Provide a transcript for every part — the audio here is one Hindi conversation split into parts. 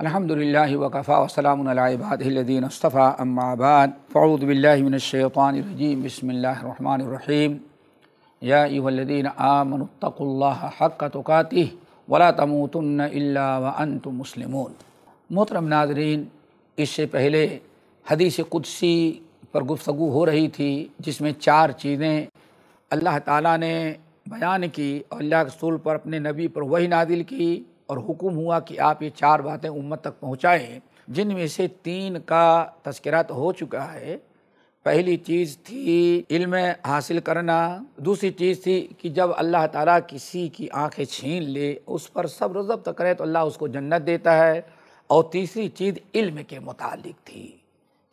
अलहमदिल्ला वक़ा वसलामबादीन अस्तफ़ा अम्माबाद फ़ौदबिल्लिमिनशैतानरजीम बसमीम यादीन आमनतकुल्ला हक़ तुकाती वला तमतन वंत मुस्लिम मोहतरम नाजरीन इससे पहले हदीस कुदसी पर गुफ्तु हो रही थी जिसमें चार चीज़ें अल्लाह ताला बयान की और अल्लाह के रसूल पर अपने नबी पर वही नादिल की और हुक्म हुआ कि आप ये चार बातें उम्मत तक पहुँचाएँ जिनमें से तीन का तस्करा तो हो चुका है पहली चीज़ थी इल्म हासिल करना दूसरी चीज़ थी कि जब अल्लाह ताला किसी की आंखें छीन ले उस पर सब रजब तक करे तो अल्लाह उसको जन्नत देता है और तीसरी चीज़ इल्म के मुतालिक थी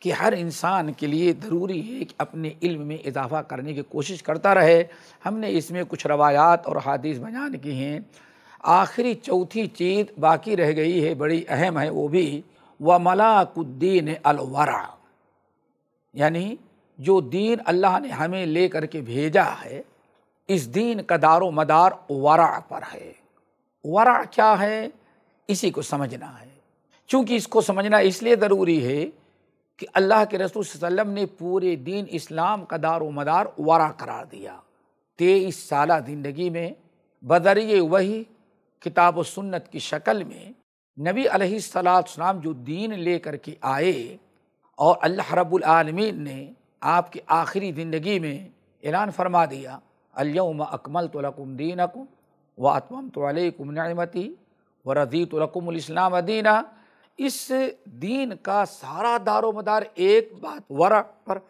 कि हर इंसान के लिए ज़रूरी है कि अपने इल्म में इजाफ़ा करने की कोशिश करता रहे हमने इसमें कुछ रवायात और हादिस बयान की हैं आखिरी चौथी चीज़ बाकी रह गई है बड़ी अहम है वो भी व मलाकुद्दीन अलवरा यानी जो दीन अल्लाह ने हमें ले करके भेजा है इस दीन का दारो मदार वरा पर है वरा क्या है इसी को समझना है चूँकि इसको समझना इसलिए ज़रूरी है कि अल्लाह के रसूल वसम ने पूरे दीन इस्लाम का दार मदार वरा करार दिया तेईस साल ज़िंदगी में बदरिए वही किताब सुन्नत की शक्ल में नबी सलाम जो दीन ले कर के आए और अल्लाह रब्बुल आलमीन ने आपकी आखिरी ज़िंदगी में ऐलान फरमा दिया अल्यम अकमल तो लकुम दीन अकुम व आत्मम तो नमती व रजी तो दीना इस दीन का सारा दारो मदार एक बात वर पर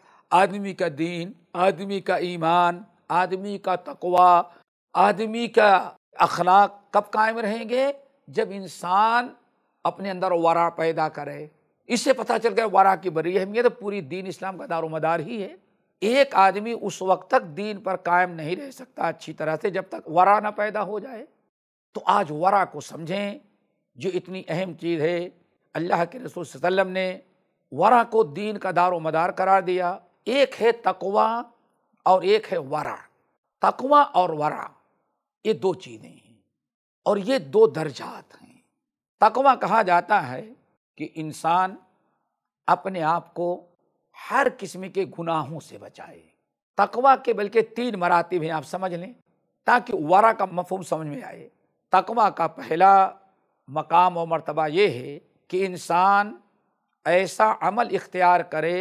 आदमी का दीन आदमी का ईमान आदमी का तकवा आदमी का अखलाक कब कायम रहेंगे जब इंसान अपने अंदर वरा पैदा करे इससे पता चल गया वरा की बड़ी अहमियत तो पूरी दीन इस्लाम का दारो मदार ही है एक आदमी उस वक्त तक दीन पर कायम नहीं रह सकता अच्छी तरह से जब तक वरा ना पैदा हो जाए तो आज वरा को समझें जो इतनी अहम चीज़ है अल्लाह के रसूल वसल्लम ने वरा को दीन का दारो मदार करार दिया एक है तकवा और एक है वरा तकवा और वरा ये दो चीज़ें हैं और ये दो दर्जात हैं तकवा कहा जाता है कि इंसान अपने आप को हर किस्म के गुनाहों से बचाए तकवा के बल्कि तीन मरातब हैं आप समझ लें ताकि वारा का मफहम समझ में आए तकवा का पहला मकाम और मरतबा ये है कि इंसान ऐसा अमल इख्तियार करे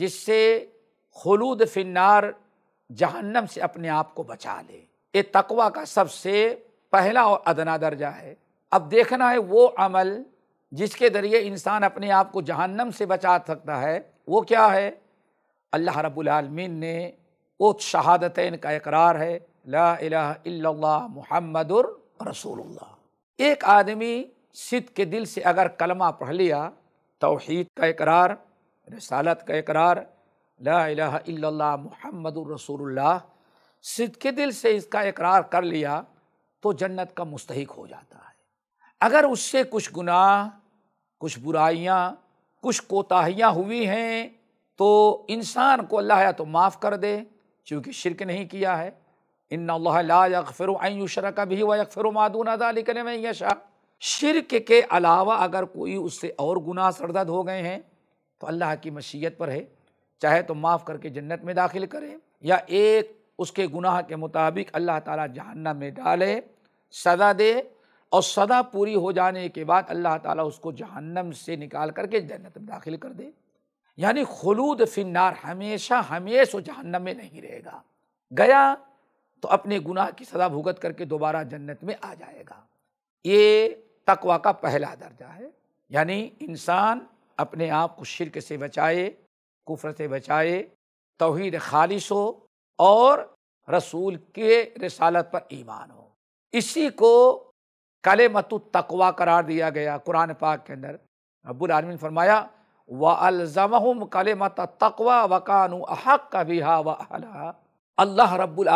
जिससे खलूद फिनार जहन्नम से अपने आप को बचा ले ये तकवा का सबसे पहला और अदना दर्जा है अब देखना है वो अमल जिसके ज़रिए इंसान अपने आप को जहन्नम से बचा सकता है वो क्या है अल्लाह रब्लमीन ने वो शहादतन का इकरार है ला इला महमद रसूलुल्लाह एक आदमी सिद के दिल से अगर कलमा पढ़ लिया तोहद का इकरार रसालत का इकरार ला इला रसूलुल्लाह सिद्ध के दिल से इसका इकरार कर लिया तो जन्नत का मुस्तक हो जाता है अगर उससे कुछ गुनाह कुछ बुराइयाँ कुछ कोताहियाँ हुई हैं तो इंसान को अल्लाह या तो माफ़ कर दे चूँकि शिरक नहीं किया है इन लाफिर आयुशरा का भी व यकफिर मादून अदालिकने में यशा शिरक के अलावा अगर कोई उससे और गुनाह सरदर्द हो गए हैं तो अल्लाह की मशीयत पर है चाहे तो माफ़ करके जन्नत में दाखिल करें या एक उसके गुनाह के मुताबिक अल्लाह ताला जहन्नम में डाले सदा दे और सदा पूरी हो जाने के बाद अल्लाह ताला उसको जहन्नम से निकाल करके जन्नत में दाखिल कर दे यानी खलूद फिन्नार हमेशा हमेश वो जहन्नम में नहीं रहेगा गया तो अपने गुनाह की सदा भुगत करके दोबारा जन्नत में आ जाएगा ये तकवा का पहला दर्जा है यानी इंसान अपने आप को शिरक से बचाए कुफर से बचाए तोहद खालिश हो और रसूल के रसालत पर ईमान हो इसी को कले मतु तकवा करार दिया गया कुरान पाक के अंदर आलमी ने फरमाया व अल्ज़म कले मत तकवा वकानु अहक का बिहा व अला अल्लाह रब्बुल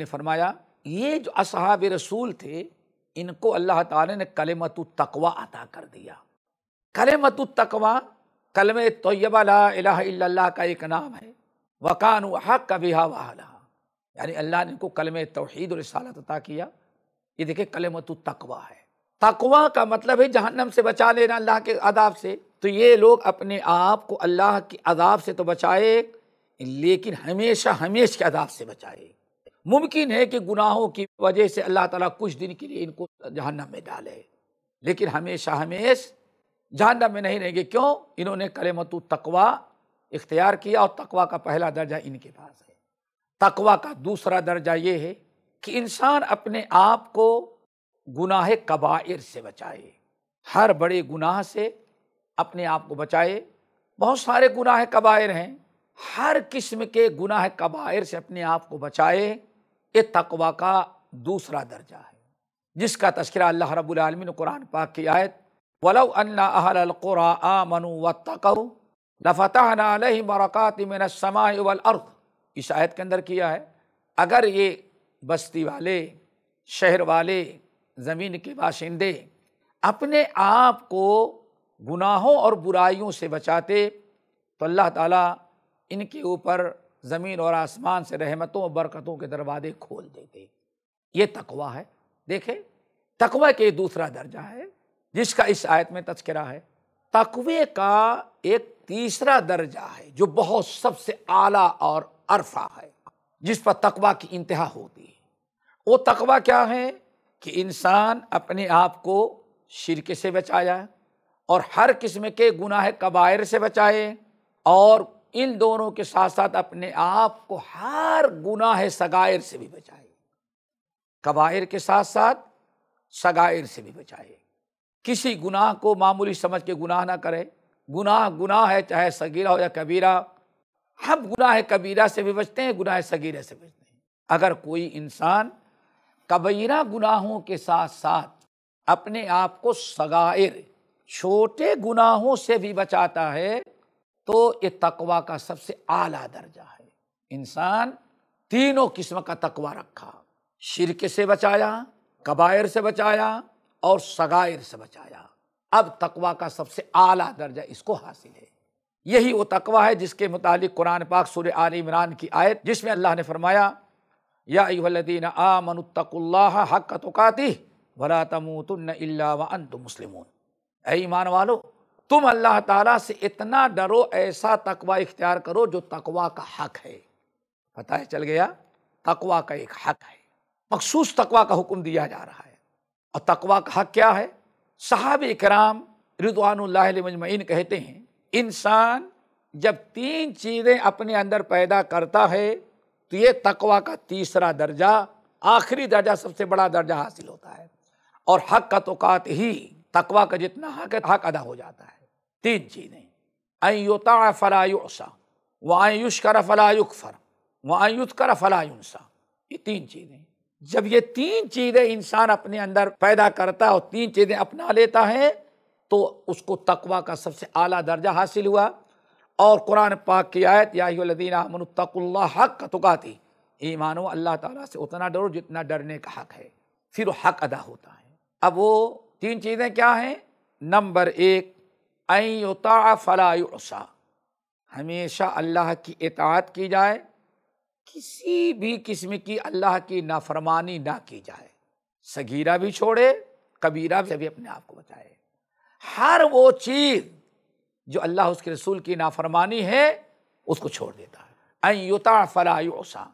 ने फरमाया ये जो असहाब रसूल थे इनको अल्लाह ताला ने कलेमत तकवा अदा कर दिया कले कलेमत तकवा कलम तय्यबा का एक नाम है वकानु हक का बिहा वाला यानी अल्लाह ने इनको कलम तोहद और रसालत अता किया ये देखिए कलम तो तकवा है तकवा का मतलब है जहन्नम से बचा लेना अल्लाह के अदाब से तो ये लोग अपने आप को अल्लाह के अदाब से तो बचाए लेकिन हमेशा हमेश के अदाब से बचाए मुमकिन है कि गुनाहों की वजह से अल्लाह ताला कुछ दिन के लिए इनको जहन्नम में डाले लेकिन हमेशा हमेश जहन्नम में नहीं रहेंगे क्यों इन्होंने कलमत तकवा इख्तियार किया और तकवा का पहला दर्जा इनके पास है तकवा का दूसरा दर्जा ये है कि इंसान अपने आप को गुनाह कबायर से बचाए हर बड़े गुनाह से अपने आप को बचाए बहुत सारे गुनाह कबायर हैं हर किस्म के गुनाह कबायर से अपने आप को बचाए ये तकवा का दूसरा दर्जा है जिसका तस्करा अल्लाह रबालमी ने कुरान पाक की आयत वलो अल्लाकुरा आ मनु व तकऊ लफ़तः नरक़ात मेरा समाय वल अर्थ इस आयत के अंदर किया है अगर ये बस्ती वाले शहर वाले ज़मीन के बाशिंदे अपने आप को गुनाहों और बुराइयों से बचाते तो अल्लाह ताला इनके ऊपर ज़मीन और आसमान से रहमतों और बरकतों के दरवाजे खोल देते ये तकवा है देखें तकवा के दूसरा दर्जा है जिसका इस आयत में तस्करा है तकवे का एक तीसरा दर्जा है जो बहुत सबसे आला और अरफा है जिस पर तकवा की इंतहा होती है वो तकवा क्या है कि इंसान अपने आप को शिरके से बचाया और हर किस्म के गुनाह कबायर से बचाए और इन दोनों के साथ साथ अपने आप को हर गुनाह सगायर से भी बचाए कबायर के साथ साथ सगायर से भी बचाए किसी गुनाह को मामूली समझ के गुनाह ना करे गुनाह गुनाह है चाहे सगीरा हो या कबीरा हम गुनाह कबीरा से भी बचते हैं गुनाह सगीरे से बचते हैं अगर कोई इंसान कबीरा गुनाहों के साथ साथ अपने आप को सगायर छोटे गुनाहों से भी बचाता है तो ये तकवा का सबसे आला दर्जा है इंसान तीनों किस्म का तकवा रखा शिरक से बचाया कबायर से बचाया और सगायर से बचाया अब तकवा का सबसे आला दर्जा इसको हासिल है यही वो तकवा है जिसके मुतालिक कुरान पाक सुर आल इमरान की आयत जिसमें अल्लाह ने फरमाया यादीन आ मनुतकुल्ला हक तुकाती भला तमतुन अल्लात मुसलिम ए ईमान वालो तुम अल्लाह ताला से इतना डरो ऐसा तकवा इख्तियार करो जो तकवा का हक है पता है चल गया तकवा का एक हक है मखसूस तकवा का हुक्म दिया जा रहा है और तकवा का हक क्या है साहब कराम रिदवानमजमैन कहते हैं इंसान जब तीन चीज़ें अपने अंदर पैदा करता है तो ये तकवा का तीसरा दर्जा आखिरी दर्जा सबसे बड़ा दर्जा हासिल होता है और हक का तो कात ही तकवा का जितना हक है हक अदा हो जाता है तीन चीज़ें अयुता फ़लायुसा व आयुष कर फर व आयुत कर ये तीन चीज़ें जब ये तीन चीज़ें इंसान अपने अंदर पैदा करता है और तीन चीज़ें अपना लेता है तो उसको तकवा का सबसे आला दर्जा हासिल हुआ और कुरान पाक की आयत यादीना मनतकुल्ला हक ई ईमानो अल्लाह ताला से उतना डरो जितना डरने का हक है फिर हक अदा होता है अब वो तीन चीज़ें क्या हैं नंबर एक अयुता फलायुसा हमेशा अल्लाह की इतात की जाए किसी भी किस्म की अल्लाह की नाफरमानी ना की जाए सगीरा भी छोड़े कबीरा भी, भी अपने आप को बचाए हर वो चीज़ जो अल्लाह उसके रसूल की नाफरमानी है उसको छोड़ देता है अयुता फलायोसा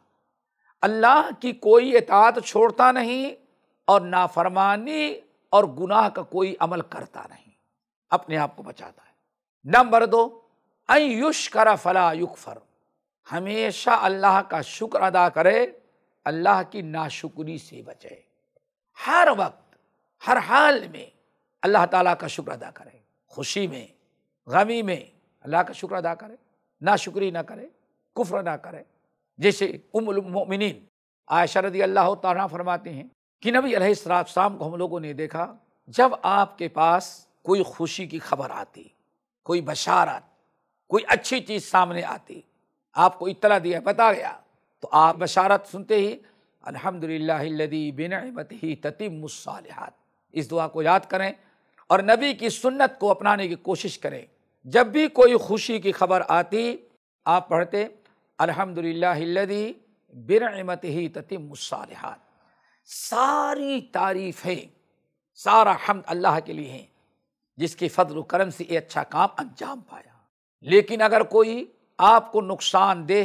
अल्लाह की कोई एतात छोड़ता नहीं और नाफरमानी और गुनाह का कोई अमल करता नहीं अपने आप को बचाता है नंबर दो अयुश करा फला फर हमेशा अल्लाह का शुक्र अदा करे अल्लाह की नाशुक्री से बचे हर वक्त हर हाल में अल्लाह ताला का शुक्र अदा करें खुशी में गमी में अल्लाह का शुक्र अदा करें ना शुक्री ना करे कुफ्र ना करे जैसे उमिन आयशा रदी अल्लाह तारा फरमाते हैं कि नबी अलैहिस्सलाम को हम लोगों ने देखा जब आपके पास कोई खुशी की खबर आती कोई बशारत कोई अच्छी चीज़ सामने आती आपको इतला दिया बता गया तो आप बशारत सुनते ही अलहमदिल्लादी बिनमत ही इस दुआ को याद करें और नबी की सुन्नत को अपनाने की कोशिश करें जब भी कोई खुशी की खबर आती आप पढ़ते अलहमदिल्लादी बिरमत ही ततिमसालहत सारी तारीफ़ें सारा हम अल्लाह के लिए हैं जिसकी फजल करम से ये अच्छा काम अंजाम पाया लेकिन अगर कोई आपको नुकसान दे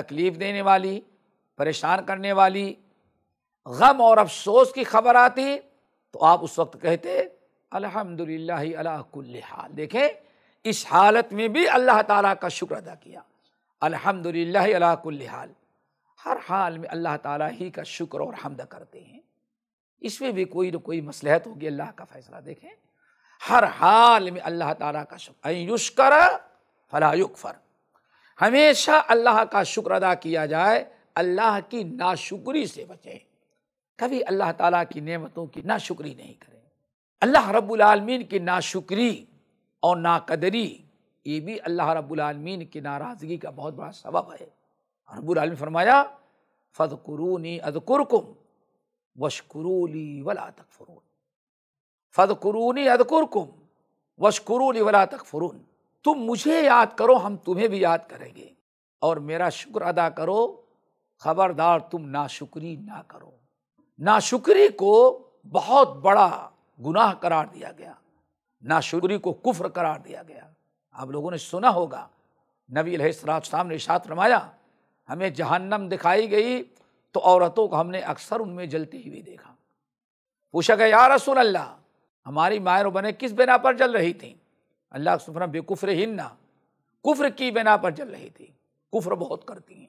तकलीफ़ देने वाली परेशान करने वाली गम और अफसोस की खबर आती तो आप उस वक्त कहते अल्हम्दुलिल्लाह अला कुल्ल हाल इस हालत में भी अल्लाह ताला का शुक्र अदा किया अल्हम्दुलिल्लाह अला कुल्ल हर हाल में अल्लाह ताला ही का शुक्र और हमद करते हैं इसमें भी कोई ना कोई मसलहत होगी अल्लाह का फैसला देखें हर हाल में अल्लाह ताला का शुक्र युष्कर फलायुकफर हमेशा अल्लाह का शुक्र अदा किया जाए अल्लाह की नाशुक्री से बचें कभी अल्लाह ताला की नेमतों की नाशुक्री नहीं करें अल्लाह रबालमीन की नाशुक्री और नाकदरी ये भी अल्लाह रबालमीन की नाराज़गी का बहुत बड़ा सबब है रबालमी फरमाया फ़दकुरूनी अदकुरकुम वशकुरूली वला तकफरून फ़दकुरूनी अदकुरकुम वशकुरूली वला तकफरून तुम मुझे याद करो हम तुम्हें भी याद करेंगे और मेरा शुक्र अदा करो ख़बरदार तुम नाशुक्री ना करो नाशुक्री को बहुत बड़ा गुनाह करार दिया गया ना नाशुरी को कुफ्र करार दिया गया आप लोगों ने सुना होगा नबी अलहराज साहब ने शात रमाया हमें जहन्नम दिखाई गई तो औरतों को हमने अक्सर उनमें जलती हुई देखा पूछा गया यार रसूल अल्लाह हमारी मायर बने किस बिना पर जल रही थी अल्लाह सुफरा बेकुफर हिन्ना कुफ्र की बिना पर जल रही थी कुफ्र बहुत करती हैं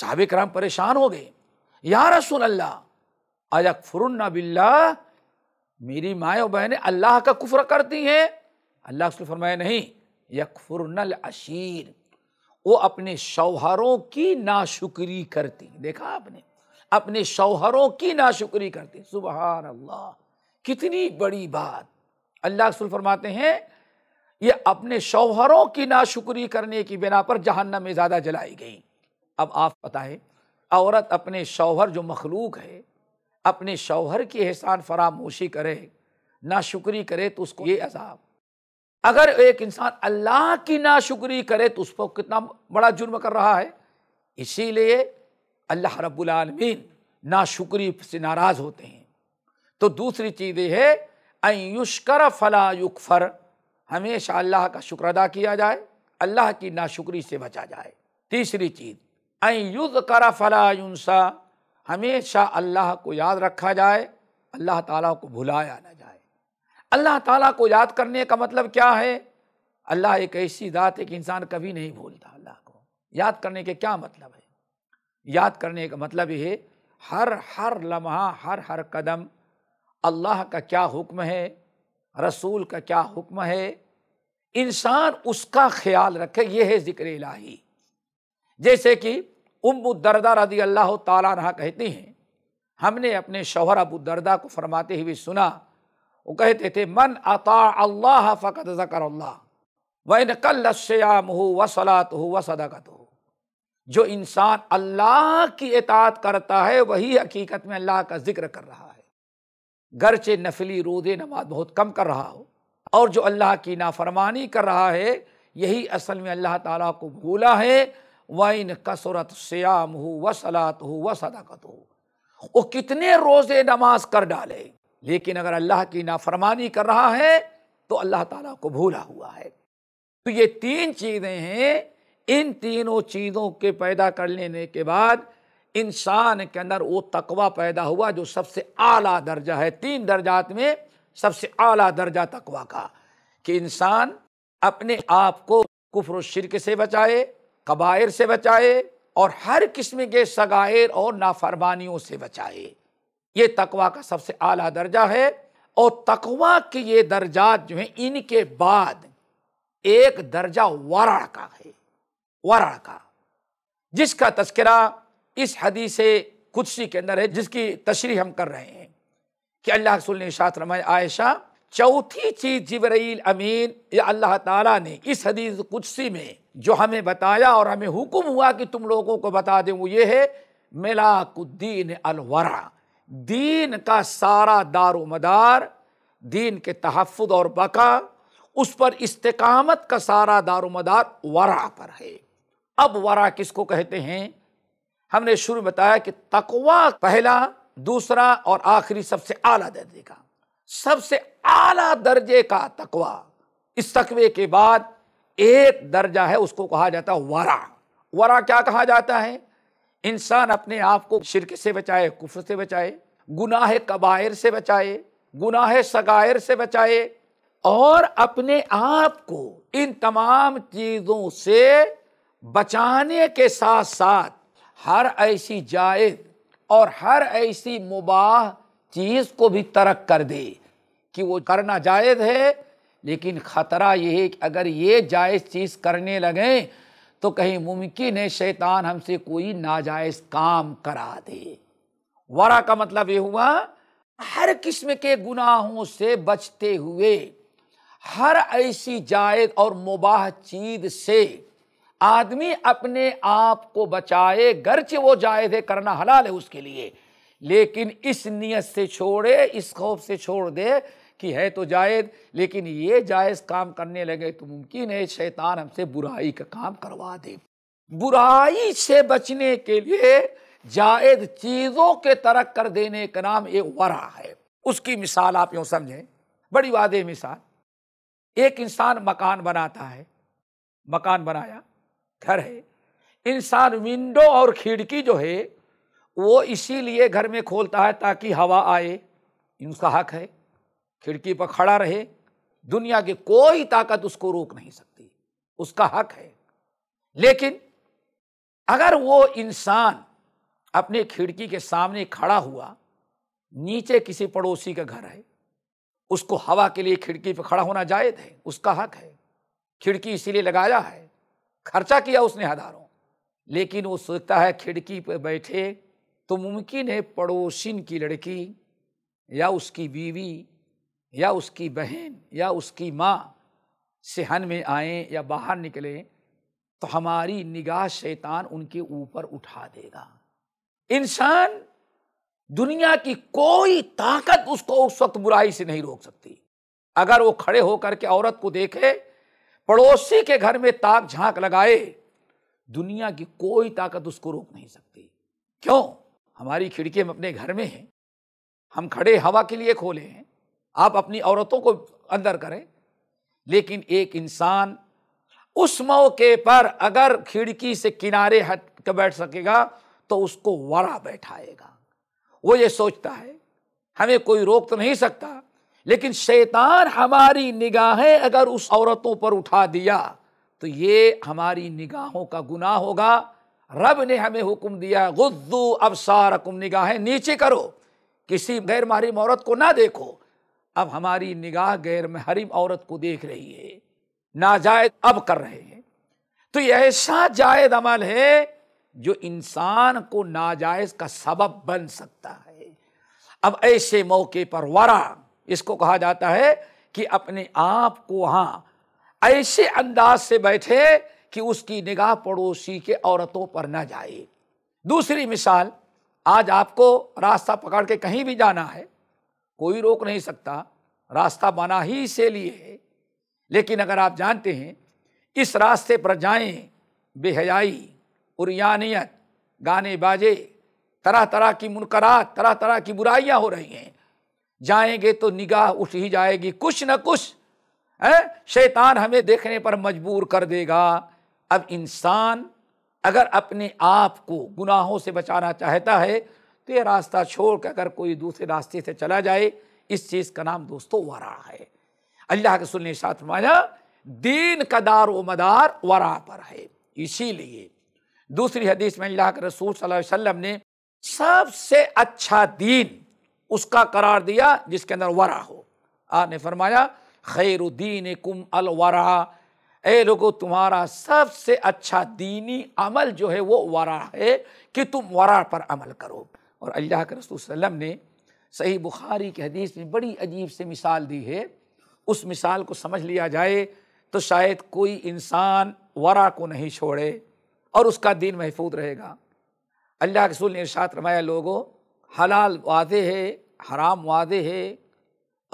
साहब राम परेशान हो गए यार रसूल अल्लाह अयकफरन्ना बिल्ला मेरी माएँ और बहनें अल्लाह का कुफर करती हैं अल्लाह उसने फरमाया नहीं यकफुरनल अशीर वो अपने शौहरों की नाशुक्री करती देखा आपने अपने शौहरों की नाशुक्री करती सुबह अल्लाह कितनी बड़ी बात अल्लाह रसूल फरमाते हैं ये अपने शौहरों की नाशुक्री करने की बिना पर जहन्नम में ज़्यादा जलाई गई अब आप पता है औरत अपने शौहर जो मखलूक है अपने शौहर की एहसान फरामोशी करे ना शुक्री करे तो उसको ये अजाब अगर एक इंसान अल्लाह की ना शुक्री करे तो उसको कितना बड़ा जुर्म कर रहा है इसीलिए अल्लाह रब्बुलमीन ना शुक्री से नाराज़ होते हैं तो दूसरी चीज़ ये है अयुष्कर फला युकफर हमेशा अल्लाह का शुक्र अदा किया जाए अल्लाह की ना शुक्री से बचा जाए तीसरी चीज़ अयुज करा फला युनसा हमेशा अल्लाह को याद रखा जाए अल्लाह ताला को भुलाया ना जाए अल्लाह ताला को याद करने का मतलब क्या है अल्लाह एक ऐसी ज़ात है कि इंसान कभी नहीं भूलता अल्लाह को याद करने के क्या मतलब है याद करने का मतलब ये है हर हर लम्हा हर हर कदम अल्लाह का क्या हुक्म है रसूल का क्या हुक्म है इंसान उसका ख्याल रखे यह है ज़िक्र इलाही जैसे कि उम दरदा रजी अल्लाह तला कहते हैं हमने अपने शोहर अबू दरदा को फरमाते हुए सुना वो कहते थे मन अता अल्लाह फ़कत ज़कर अल्लाह वन कल्लश्याम हो व सलात हो व सदाकत हो जो इंसान अल्लाह की इतात करता है वही हकीकत में अल्लाह का जिक्र कर रहा है गरचे नफली रोज़े नमाज बहुत कम कर रहा हो और जो अल्लाह की नाफरमानी कर रहा है यही असल में अल्लाह ताला को भूला है व इन कसरत श्याम हो व सलात हो व सदाकत हो वो कितने रोज़े नमाज कर डाले लेकिन अगर अल्लाह की नाफरमानी कर रहा है तो अल्लाह ताला को भूला हुआ है तो ये तीन चीज़ें हैं इन तीनों चीज़ों के पैदा कर लेने के बाद इंसान के अंदर वो तकवा पैदा हुआ जो सबसे आला दर्जा है तीन दर्जात में सबसे आला दर्जा तकवा का कि इंसान अपने आप को कुफर शिरक से बचाए कबायर से बचाए और हर किस्म के सगायर और नाफरमानियों से बचाए ये तकवा का सबसे आला दर्जा है और तकवा के ये दर्जात जो है इनके बाद एक दर्जा वरण का है वरण का जिसका तस्करा इस हदीस कुदसी के अंदर है जिसकी तशरी हम कर रहे हैं कि अल्लाह रसुल ने आयशा चौथी चीज़ जबरील अमीन या अल्लाह ताला ने इस हदीस कुदसी में जो हमें बताया और हमें हुक्म हुआ कि तुम लोगों को बता दें वो ये है मिलाकुद्दीन अलवरा दीन का सारा दारो मदार दीन के तहफ़ और बका उस पर इस्तकामत का सारा दारो मदार वरा पर है अब वरा किसको कहते हैं हमने शुरू बताया कि तकवा पहला दूसरा और आखिरी सबसे आला दर्जे का सबसे आला दर्जे का तकवा इस तकवे के बाद एक दर्जा है उसको कहा जाता है वरा वरा क्या कहा जाता है इंसान अपने आप को शिरक से बचाए कुफर से बचाए गुनाह कबायर से बचाए गुनाह सगायर से बचाए और अपने आप को इन तमाम चीज़ों से बचाने के साथ साथ हर ऐसी जायज और हर ऐसी मुबाह चीज़ को भी तरक कर दे कि वो करना जायज़ है लेकिन ख़तरा ये है कि अगर ये जायज़ चीज़ करने लगें तो कहीं मुमकिन है शैतान हमसे कोई नाजायज़ काम करा दे वरा का मतलब ये हुआ हर किस्म के गुनाहों से बचते हुए हर ऐसी जायद और मुबाह चीज से आदमी अपने आप को बचाए गर्च वो जायद है करना हलाल है उसके लिए लेकिन इस नियत से छोड़े इस खौफ से छोड़ दे कि है तो जायद लेकिन ये जायज़ काम करने लगे तो मुमकिन है शैतान हमसे बुराई का काम करवा दे बुराई से बचने के लिए जायद चीज़ों के तरक कर देने का नाम एक वरा है उसकी मिसाल आप यूँ समझें बड़ी वादे मिसाल एक इंसान मकान बनाता है मकान बनाया घर है इंसान विंडो और खिड़की जो है वो इसीलिए घर में खोलता है ताकि हवा आए इनका हक है खिड़की पर खड़ा रहे दुनिया की कोई ताकत उसको रोक नहीं सकती उसका हक है लेकिन अगर वो इंसान अपने खिड़की के सामने खड़ा हुआ नीचे किसी पड़ोसी का घर है उसको हवा के लिए खिड़की पर खड़ा होना जायज है उसका हक है खिड़की इसीलिए लगाया है खर्चा किया उसने हजारों लेकिन वो सोचता है खिड़की पर बैठे तो मुमकिन है पड़ोसिन की लड़की या उसकी बीवी या उसकी बहन या उसकी माँ सेहन में आए या बाहर निकले तो हमारी निगाह शैतान उनके ऊपर उठा देगा इंसान दुनिया की कोई ताकत उसको उस वक्त बुराई से नहीं रोक सकती अगर वो खड़े होकर के औरत को देखे पड़ोसी के घर में ताक झांक लगाए दुनिया की कोई ताकत उसको रोक नहीं सकती क्यों हमारी खिड़की हम अपने घर में हैं हम खड़े हवा के लिए खोले हैं आप अपनी औरतों को अंदर करें लेकिन एक इंसान उस मौके पर अगर खिड़की से किनारे हट के बैठ सकेगा तो उसको वरा बैठाएगा वो ये सोचता है हमें कोई रोक तो नहीं सकता लेकिन शैतान हमारी निगाहें अगर उस औरतों पर उठा दिया तो ये हमारी निगाहों का गुनाह होगा रब ने हमें हुक्म दिया गुद्दू अबसारकुम निगाहें नीचे करो किसी गैर मारी औरत को ना देखो अब हमारी निगाह गैर महरिम औरत को देख रही है नाजायज अब कर रहे हैं तो यह ऐसा जायद अमल है जो इंसान को नाजायज का सबब बन सकता है अब ऐसे मौके पर वरा इसको कहा जाता है कि अपने आप को वहाँ ऐसे अंदाज से बैठे कि उसकी निगाह पड़ोसी के औरतों पर ना जाए दूसरी मिसाल आज आपको रास्ता पकड़ के कहीं भी जाना है कोई रोक नहीं सकता रास्ता बना ही से लिए है लेकिन अगर आप जानते हैं इस रास्ते पर जाएं बेहयाई उरियानियत गाने बाजे तरह तरह की मुनकरात तरह तरह की बुराइयां हो रही हैं जाएंगे तो निगाह उठ ही जाएगी कुछ न कुछ है शैतान हमें देखने पर मजबूर कर देगा अब इंसान अगर अपने आप को गुनाहों से बचाना चाहता है तो ये रास्ता छोड़ कर अगर कोई दूसरे रास्ते से चला जाए इस चीज़ का नाम दोस्तों वरा है अल्लाह के सुनने साथ माना दीन का दार व मदार वरा पर है इसीलिए दूसरी हदीस में अल्लाह के रसूल सल्लल्लाहु अलैहि वसल्लम ने सबसे अच्छा दीन उसका करार दिया जिसके अंदर वरा हो आपने फरमाया खैरुद्दीन कुम अलवरा ए लोगो तुम्हारा सबसे अच्छा दीनी अमल जो है वो वरा है कि तुम वरा पर अमल करो और अल्लाह के रसूल वसम ने सही बुखारी की हदीस में बड़ी अजीब से मिसाल दी है उस मिसाल को समझ लिया जाए तो शायद कोई इंसान वरा को नहीं छोड़े और उसका दिन महफूज रहेगा अल्लाह के रसूल ने इर्शात रमाया लोगों हलाल वादे है हराम वादे है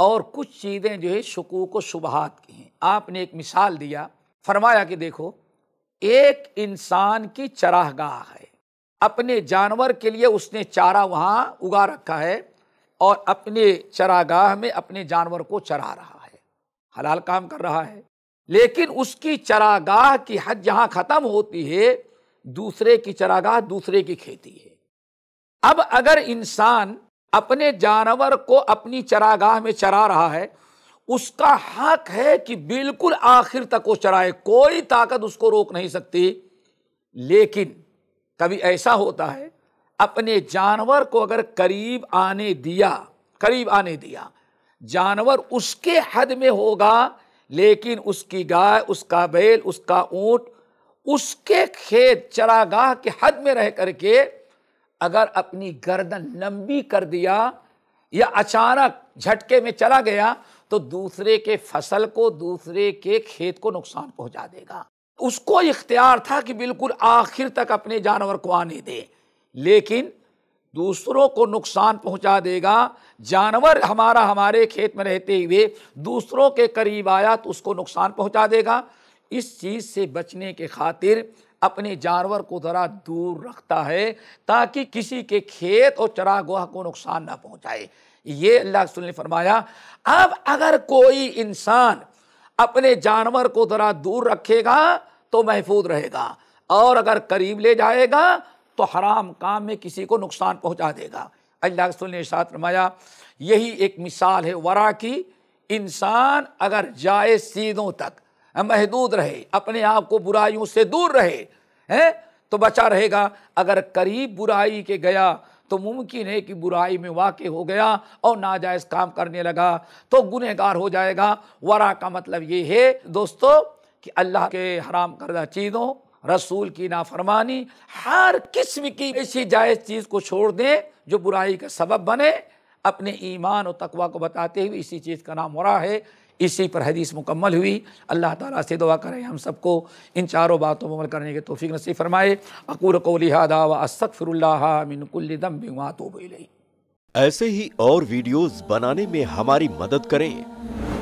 और कुछ चीज़ें जो है शकूक व शुबहत की हैं आपने एक मिसाल दिया फरमाया कि देखो एक इंसान की चराहगाह है अपने जानवर के लिए उसने चारा वहाँ उगा रखा है और अपने चरागाह में अपने जानवर को चरा रहा है हलाल काम कर रहा है लेकिन उसकी चरागाह की हद जहाँ ख़त्म होती है दूसरे की चरागाह दूसरे की खेती है अब अगर इंसान अपने जानवर को अपनी चरागाह में चरा रहा है उसका हक है कि बिल्कुल आखिर तक वो चराए कोई ताकत उसको रोक नहीं सकती लेकिन कभी ऐसा होता है अपने जानवर को अगर करीब आने दिया करीब आने दिया जानवर उसके हद में होगा लेकिन उसकी गाय उसका बैल उसका ऊँट उसके खेत चरागाह के हद में रह करके अगर अपनी गर्दन लंबी कर दिया या अचानक झटके में चला गया तो दूसरे के फसल को दूसरे के खेत को नुकसान पहुंचा देगा उसको इख्तियार था कि बिल्कुल आखिर तक अपने जानवर को आने दे लेकिन दूसरों को नुकसान पहुंचा देगा जानवर हमारा हमारे खेत में रहते हुए दूसरों के करीब आया तो उसको नुकसान पहुंचा देगा इस चीज़ से बचने के खातिर अपने जानवर को ज़रा दूर रखता है ताकि किसी के खेत और चरागोह को नुकसान ना पहुंचाए ये अल्लाह रसूल ने फरमाया अब अगर कोई इंसान अपने जानवर को ज़रा दूर रखेगा तो महफूज रहेगा और अगर करीब ले जाएगा तो हराम काम में किसी को नुकसान पहुंचा देगा अल्लाह रसूल ने साथ रमाया यही एक मिसाल है वरा की इंसान अगर जाए सीधों तक महदूद रहे अपने आप को बुराइयों से दूर रहे हैं तो बचा रहेगा अगर करीब बुराई के गया तो मुमकिन है कि बुराई में वाक़ हो गया और नाजायज़ काम करने लगा तो गुनहगार हो जाएगा वरा का मतलब ये है दोस्तों कि अल्लाह के हराम करदा चीज़ों रसूल की नाफरमानी हर किस्म की ऐसी जायज़ चीज़ को छोड़ दें जो बुराई का सबब बने अपने ईमान और तकवा को बताते हुए इसी चीज़ का नाम हो रहा है इसी पर हदीस मुकम्मल हुई अल्लाह ताला से दुआ करें हम सबको इन चारों बातों पर अमल करने के तोफ़ी नसीब फरमाए अकूल को लिहादा व असकफिरदम बिमा तो ऐसे ही और वीडियोज़ बनाने में हमारी मदद करें